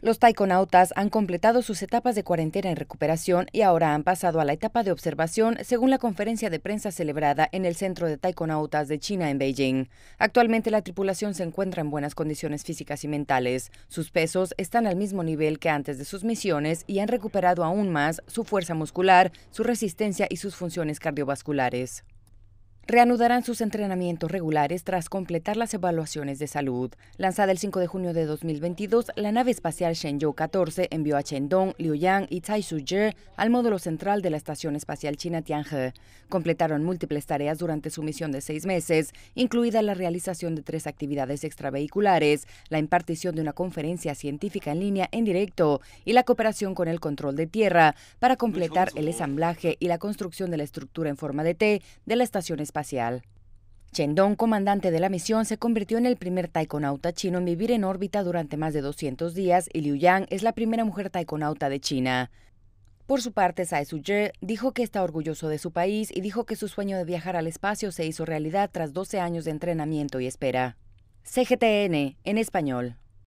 Los taikonautas han completado sus etapas de cuarentena en recuperación y ahora han pasado a la etapa de observación, según la conferencia de prensa celebrada en el Centro de Taikonautas de China en Beijing. Actualmente la tripulación se encuentra en buenas condiciones físicas y mentales. Sus pesos están al mismo nivel que antes de sus misiones y han recuperado aún más su fuerza muscular, su resistencia y sus funciones cardiovasculares reanudarán sus entrenamientos regulares tras completar las evaluaciones de salud. Lanzada el 5 de junio de 2022, la nave espacial Shenzhou 14 envió a Liu Liuyang y Taizhuzhe al módulo central de la Estación Espacial China Tianhe. Completaron múltiples tareas durante su misión de seis meses, incluida la realización de tres actividades extravehiculares, la impartición de una conferencia científica en línea en directo y la cooperación con el control de tierra para completar el ensamblaje y la construcción de la estructura en forma de T de la Estación Espacial espacial. Dong, comandante de la misión, se convirtió en el primer taikonauta chino en vivir en órbita durante más de 200 días y Liu Yang es la primera mujer taikonauta de China. Por su parte, Sai je dijo que está orgulloso de su país y dijo que su sueño de viajar al espacio se hizo realidad tras 12 años de entrenamiento y espera. CGTN, en español.